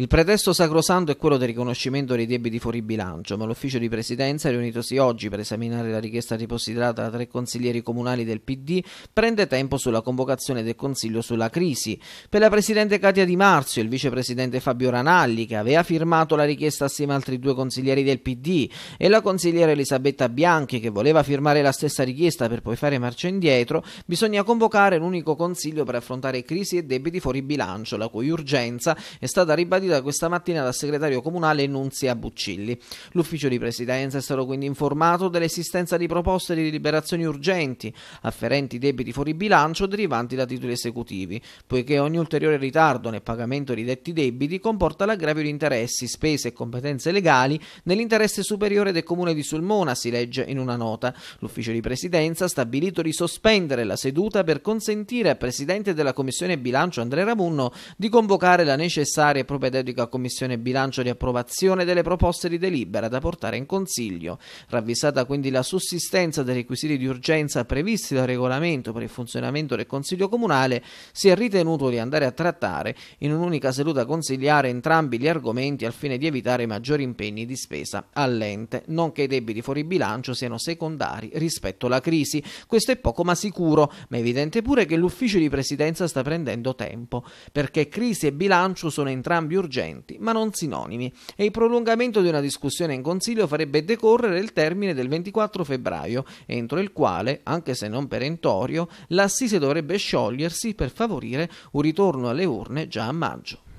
Il pretesto sacrosanto è quello del riconoscimento dei debiti fuori bilancio, ma l'ufficio di presidenza, riunitosi oggi per esaminare la richiesta ripositata da tre consiglieri comunali del PD, prende tempo sulla convocazione del Consiglio sulla crisi. Per la Presidente Katia Di Marzio e il Vicepresidente Fabio Ranalli, che aveva firmato la richiesta assieme ad altri due consiglieri del PD, e la consigliera Elisabetta Bianchi, che voleva firmare la stessa richiesta per poi fare marcia indietro, bisogna convocare un unico consiglio per affrontare crisi e debiti fuori bilancio, la cui urgenza è stata ribadita riferita questa mattina dal segretario comunale Nunzia Buccilli. L'ufficio di presidenza è stato quindi informato dell'esistenza di proposte di liberazioni urgenti afferenti debiti fuori bilancio derivanti da titoli esecutivi, poiché ogni ulteriore ritardo nel pagamento di detti debiti comporta l'aggravio di interessi, spese e competenze legali nell'interesse superiore del comune di Sulmona, si legge in una nota. L'ufficio di presidenza ha stabilito di sospendere la seduta per consentire al presidente della commissione bilancio Andrea Ramunno di convocare la necessaria e propria dedica a Commissione Bilancio di approvazione delle proposte di delibera da portare in Consiglio. Ravvisata quindi la sussistenza dei requisiti di urgenza previsti dal regolamento per il funzionamento del Consiglio Comunale, si è ritenuto di andare a trattare in un'unica seduta consigliare entrambi gli argomenti al fine di evitare maggiori impegni di spesa all'ente, nonché i debiti fuori bilancio siano secondari rispetto alla crisi. Questo è poco ma sicuro, ma è evidente pure che l'ufficio di presidenza sta prendendo tempo, perché crisi e bilancio sono entrambi urgenti, ma non sinonimi, e il prolungamento di una discussione in Consiglio farebbe decorrere il termine del 24 febbraio, entro il quale, anche se non perentorio, l'assise dovrebbe sciogliersi per favorire un ritorno alle urne già a maggio.